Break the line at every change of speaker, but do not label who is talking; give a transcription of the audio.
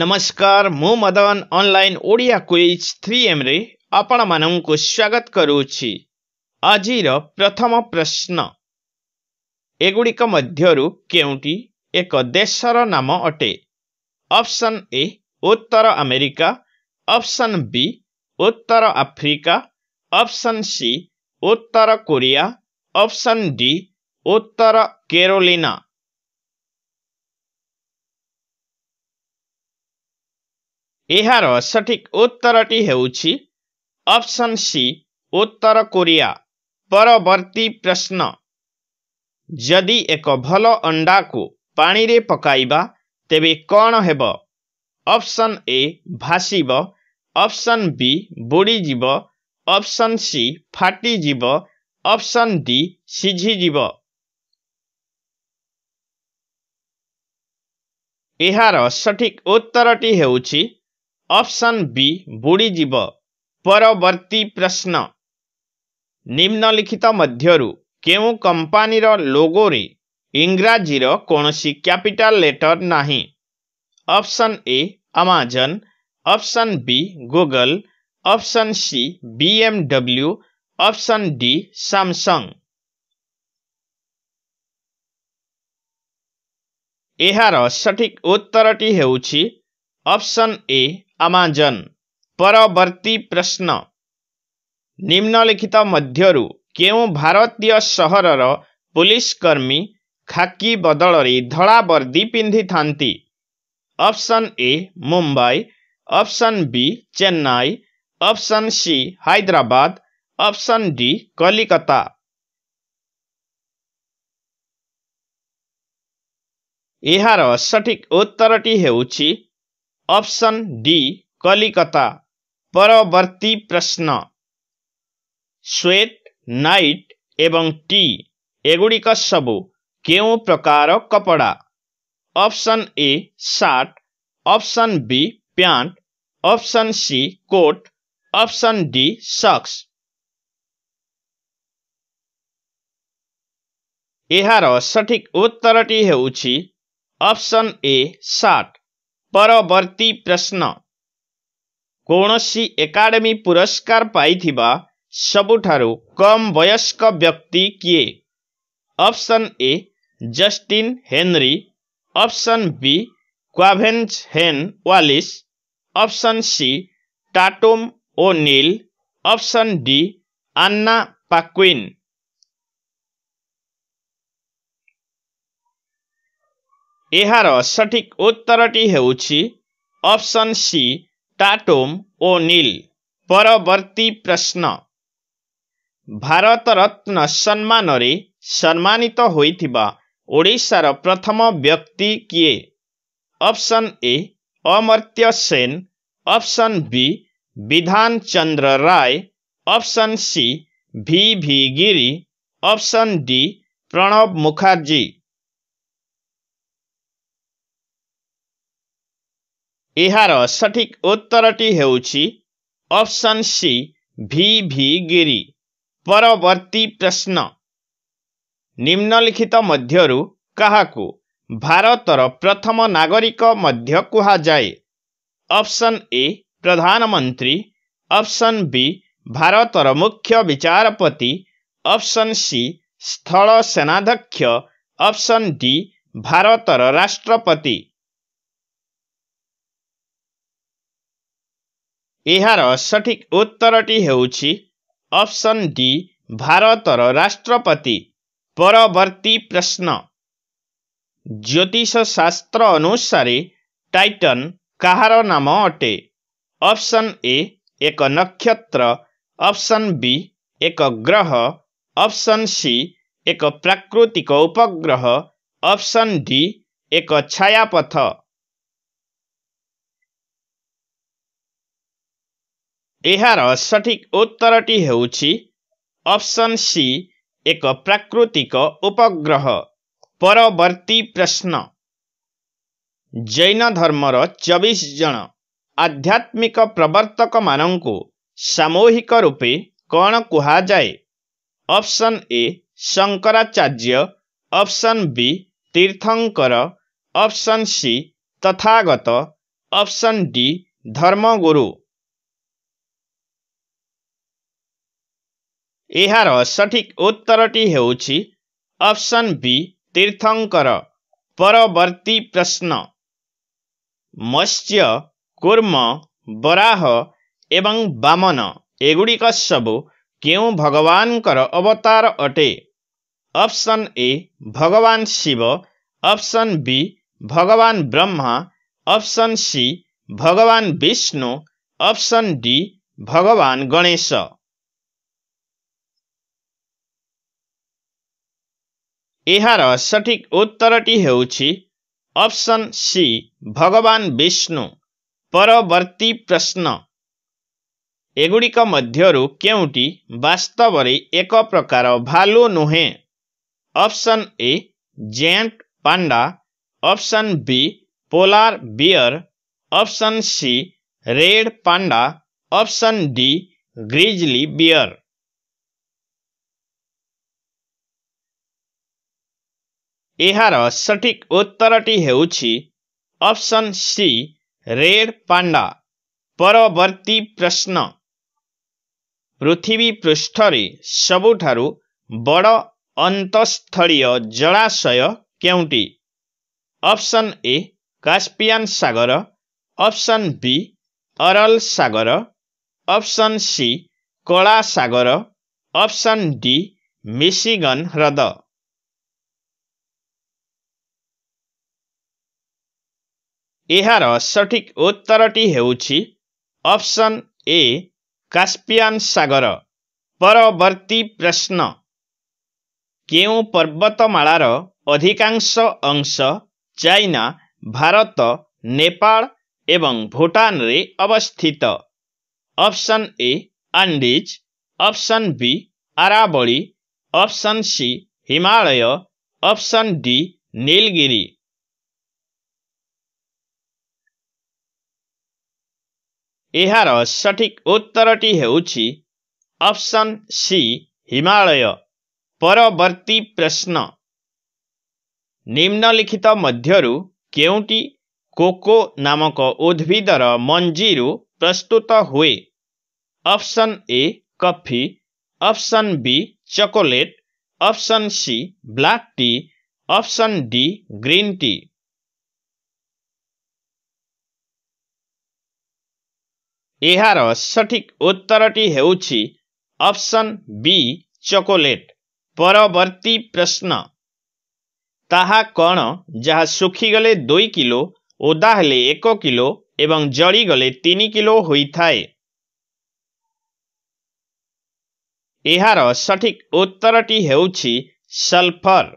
ନମସ୍କାର ମୁଁ Madan online Odia quiz three ଏମ୍ରେ ଆପଣମାନଙ୍କୁ ସ୍ୱାଗତ କରୁଅଛି ଆଜିର ପ୍ରଥମ ପ୍ରଶ୍ନ ଏଗୁଡ଼ିକ ମଧ୍ୟରୁ କେଉଁଟି ଏକ ଦେଶର ନାମ ଅଟେ ଅପସନ୍ ଏ ଉତ୍ତର ଆମେରିକା ଅପସନ୍ ବି ଉତ୍ତର ଆଫ୍ରିକା ଅପସନ୍ ସି ଉତ୍ତର କୋରିଆ ଅପସନ୍ ଡି ଉତ୍ତର କେରୋଲିନା ଏହାର ସଠିକ୍ ଉତ୍ତରଟି ହେଉଛି ଅପସନ୍ ସି ଉତ୍ତର କୋରିଆ ପରବର୍ତ୍ତୀ ପ୍ରଶ୍ନ ଯଦି ଏକ ଭଲ ଅଣ୍ଡାକୁ ପାଣିରେ ପକାଇବା ତେବେ କ'ଣ ହେବ ଅପସନ୍ ଏ ଭାସିବ ଅପସନ୍ ବି ବୁଡ଼ିଯିବ ଅପସନ୍ ସି ଫାଟିଯିବ ଅପସନ୍ ଡି ସିଝିଯିବ ଏହାର ସଠିକ୍ ଉତ୍ତରଟି ହେଉଛି অপশন বি ବୁଡ଼ିଯିବ ପରବର୍ତ୍ତୀ ପ୍ରଶ୍ନ ନିମ୍ନଲିଖିତ ମଧ୍ୟରୁ କେଉଁ କମ୍ପାନୀର ଲୋଗୋରେ ଇଂରାଜୀର କୌଣସି କ୍ୟାପିଟାଲ୍ ଲେଟର୍ ନାହିଁ option A Amazon option B Google option C B M W option D Samsung ଏହାର ସଠିକ୍ ଉତ୍ତରଟି ହେଉଛି ଅପସନ୍ ଏ अमाजन परवर्ती प्रश्न निम्नलिखित मध्यरु केउँ भारतीय सहरर पुलिसकर्मी खाकी बदलरी धडा वर्दी पिन्धिथान्ति option A Mumbai option B Chennai option C Hyderabad option D Kolkata यहाँ सठिक उत्तरटी हेउची ऑप्शन डी कलिकता परवर्ती प्रश्न स्वेट नाइट एवं टी एगुड़िक सब के प्रकार कपड़ा option A shirt option B pant option C coat option D socks यार सठिक उत्तरटी ऑप्शन ए शर्ट ପରବର୍ତ୍ତୀ ପ୍ରଶ୍ନ କୌଣସି ଏକାଡେମୀ ପୁରସ୍କାର ପାଇଥିବା ସବୁଠାରୁ କମ୍ ବୟସ୍କ ବ୍ୟକ୍ତି କିଏ option A Justin Henry option B Quvenzhané Wallis option C Tatum O'Neal option D Anna Paquin ଏହାର ସଠିକ୍ ଉତ୍ତରଟି ହେଉଛି ଅପ୍ସନ୍ ସି ଟାଟୋମ୍ ଓ ନୀଲ ପରବର୍ତ୍ତୀ ପ୍ରଶ୍ନ ଭାରତରତ୍ନ ସମ୍ମାନରେ ସମ୍ମାନିତ ହୋଇଥିବା ଓଡ଼ିଶାର ପ୍ରଥମ ବ୍ୟକ୍ତି କିଏ option A Amartya Sen option B Bidhan Chandra Roy option C V V Giri option D Pranab Mukherjee ଏହାର ସଠିକ୍ ଉତ୍ତରଟି ହେଉଛି ଅପ୍ସନ୍ ସି ଭି ଭି ଗିରି ପରବର୍ତ୍ତୀ ପ୍ରଶ୍ନ ନିମ୍ନଲିଖିତ ମଧ୍ୟରୁ କାହାକୁ ଭାରତର ପ୍ରଥମ ନାଗରିକ ମଧ୍ୟ କୁହାଯାଏ ଅପ୍ସନ୍ ଏ ପ୍ରଧାନମନ୍ତ୍ରୀ ଅପ୍ସନ୍ ବି ଭାରତର ମୁଖ୍ୟ ବିଚାରପତି ଅପ୍ସନ୍ ସି ସ୍ଥଳ ସେନାଧ୍ୟକ୍ଷ ଅପ୍ସନ୍ ଡି ଭାରତର ରାଷ୍ଟ୍ରପତି सठिक उत्तर टे असन ड भारतर राष्ट्रपति परवर्ती प्रश्न शास्त्र अनुसार टाइटन कहा नाम अटे ऑप्शन ए एक नक्षत्र ऑप्शन बी एक ग्रह ऑप्शन सी एक प्राकृतिक उपग्रह ऑप्शन डी एक छायापथ सठिक उत्तर टे असन सि एक प्राकृतिक उपग्रह परवर्ती प्रश्न जैन धर्म र जन आध्यात्मिक प्रवर्तक म सामूहिक रूपे कन् option A Shankaracharya option B तीर्थंकर ऑप्शन सी तथागत ऑप्शन डी धर्मगुरु सठिक उत्तर ऑप्शन बी तीर्थंकर परवर्ती प्रश्न मत्स्य कुम बराह एवं बामन एगु सब भगवान कर अवतार अटे ऑप्शन ए भगवान शिव ऑप्शन बी भगवान ब्रह्मा ऑप्शन सी भगवान विष्णु ऑप्शन डी भगवान गणेश सठिक उत्तर टे असन सि भगवान् विष्णु परवर्ती प्रश्न प्रकार भालु नुहे option A giant panda option B polar bear, option C red panda option D grizzly bear सठिक उत्तर टे असन सि रेड पावर्ती प्रश्न पृथ्वी पृष्ठले सबुठु बड अन्त जलाशय के अप्सन ए कास्पिया सागर, अप्सन वि अरल सागर, अप्सन सि कला सागर, अप्सन डि मिसिगन ह्रद ଏହାର ସଠିକ୍ ଉତ୍ତରଟି ହେଉଛି ଅପସନ୍ ଏ କାସ୍ପିଆନ୍ ସାଗର ପରବର୍ତ୍ତୀ ପ୍ରଶ୍ନ କେଉଁ ପର୍ବତମାଳାର ଅଧିକାଂଶ ଅଂଶ ଚାଇନା ଭାରତ ନେପାଳ ଏବଂ ଭୁଟାନରେ ଅବସ୍ଥିତ option A Andes option B ଆରାବଳି option C Himalaya option D Nilgiri सटिक उत्तर टे अप्सन सी हिमालय परवर्ती प्रश्न निम्नलिखित कोको नामक उद्विदर मञ्जि प्रस्तुत हुए, option A coffee option B chocolate option C black tea option D green tea ଏହାର ସଠିକ୍ ଉତ୍ତରଟି ହେଉଛି ଅପସନ୍ ବି ଚକୋଲେଟ୍ ପରବର୍ତ୍ତୀ ପ୍ରଶ୍ନ ତାହା କ'ଣ ଯାହା ଶୁଖିଗଲେ ଦୁଇ କିଲୋ ଓଦା ହେଲେ ଏକ କିଲୋ ଏବଂ ଜଳିଗଲେ ତିନି କିଲୋ ହୋଇଥାଏ ଏହାର ସଠିକ୍ ଉତ୍ତରଟି ହେଉଛି ସଲ୍ଫର୍